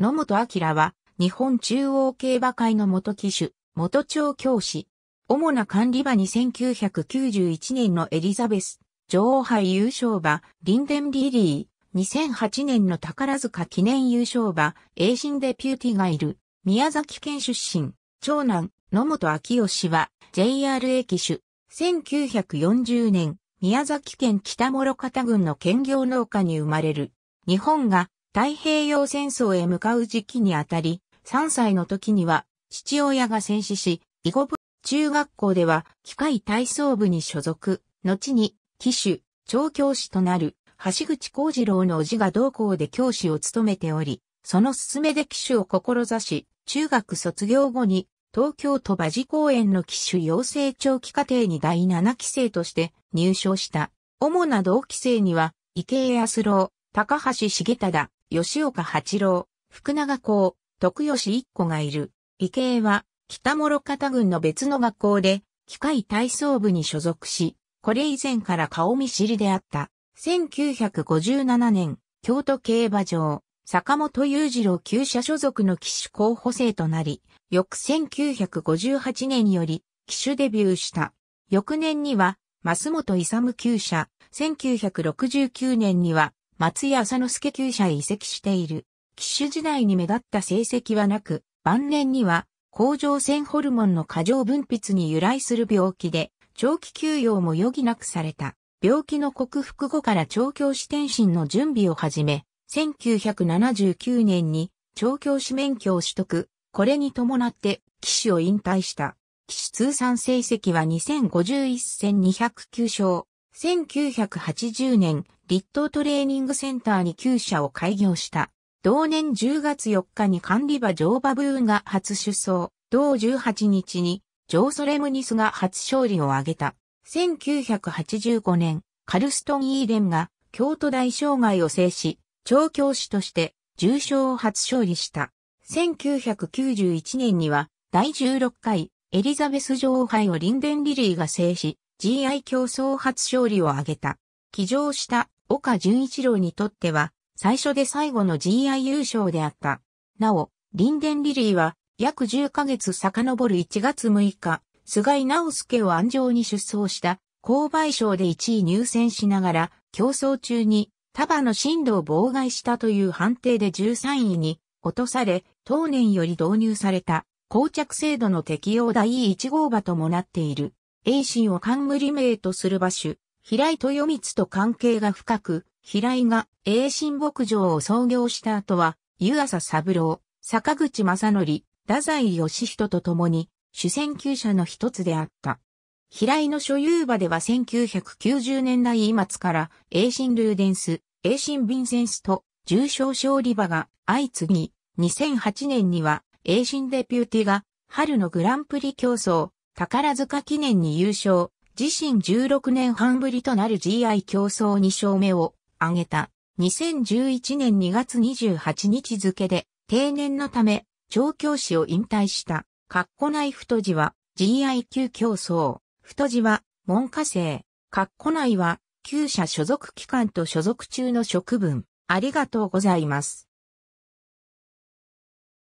野本明は、日本中央競馬会の元騎手、元調教師。主な管理馬に1991年のエリザベス、女王杯優勝馬、リンデンリリー、2008年の宝塚記念優勝馬、シン・デピューティがいる、宮崎県出身、長男、野本昭義は、JRA 騎手、1940年、宮崎県北諸方郡の兼業農家に生まれる、日本が太平洋戦争へ向かう時期にあたり、3歳の時には父親が戦死し、囲碁部、中学校では機械体操部に所属、後に騎手、調教師となる橋口幸次郎の叔父が同校で教師を務めており、その勧めで騎手を志し、中学卒業後に東京都馬事公園の騎手養成長期課程に第7期生として入賞した。主な同期生には、池江康郎、高橋重忠、吉岡八郎、福永校、徳吉一子がいる。理系は、北諸方郡の別の学校で、機械体操部に所属し、これ以前から顔見知りであった。1957年、京都競馬場、坂本雄二郎旧社所属の騎手候補生となり、翌1958年より騎手デビューした。翌年には、増本勇旧社、1969年には、松井浅之助厩舎へ移籍している。騎手時代に目立った成績はなく、晩年には、甲状腺ホルモンの過剰分泌に由来する病気で、長期休養も余儀なくされた。病気の克服後から調教師転身の準備を始め、1979年に調教師免許を取得。これに伴って、騎手を引退した。騎手通算成績は2051戦209勝。1980年、立東トレーニングセンターに旧社を開業した。同年10月4日に管理場ジョーバブーンが初出走、同18日にジョーソレムニスが初勝利を挙げた。1985年、カルストン・イーデンが京都大障害を制し、調教師として重賞を初勝利した。1991年には第16回エリザベス女王杯をリンデン・リリーが制し、GI 競争初勝利を挙げた。騎乗した岡純一郎にとっては、最初で最後の GI 優勝であった。なお、リンデンリリーは、約10ヶ月遡る1月6日、菅井直介を安城に出走した、購買賞で1位入選しながら、競争中に、束の進路を妨害したという判定で13位に落とされ、当年より導入された、膠着制度の適用第1号馬ともなっている。栄心を冠名とする場所、平井豊光と関係が深く、平井が栄心牧場を創業した後は、湯浅三郎、坂口正則、太宰義人と共に、主戦級者の一つであった。平井の所有場では1990年代末から、栄心ルーデンス、栄ヴビンセンスと、重症勝利場が相次ぎ、2008年には、栄心デピューティが、春のグランプリ競争、宝塚記念に優勝、自身16年半ぶりとなる GI 競争2勝目を挙げた。2011年2月28日付で定年のため調教師を引退した。カッコ内太字は GI 級競争。太字は文科生。カッコ内は旧社所属機関と所属中の職分。ありがとうございます。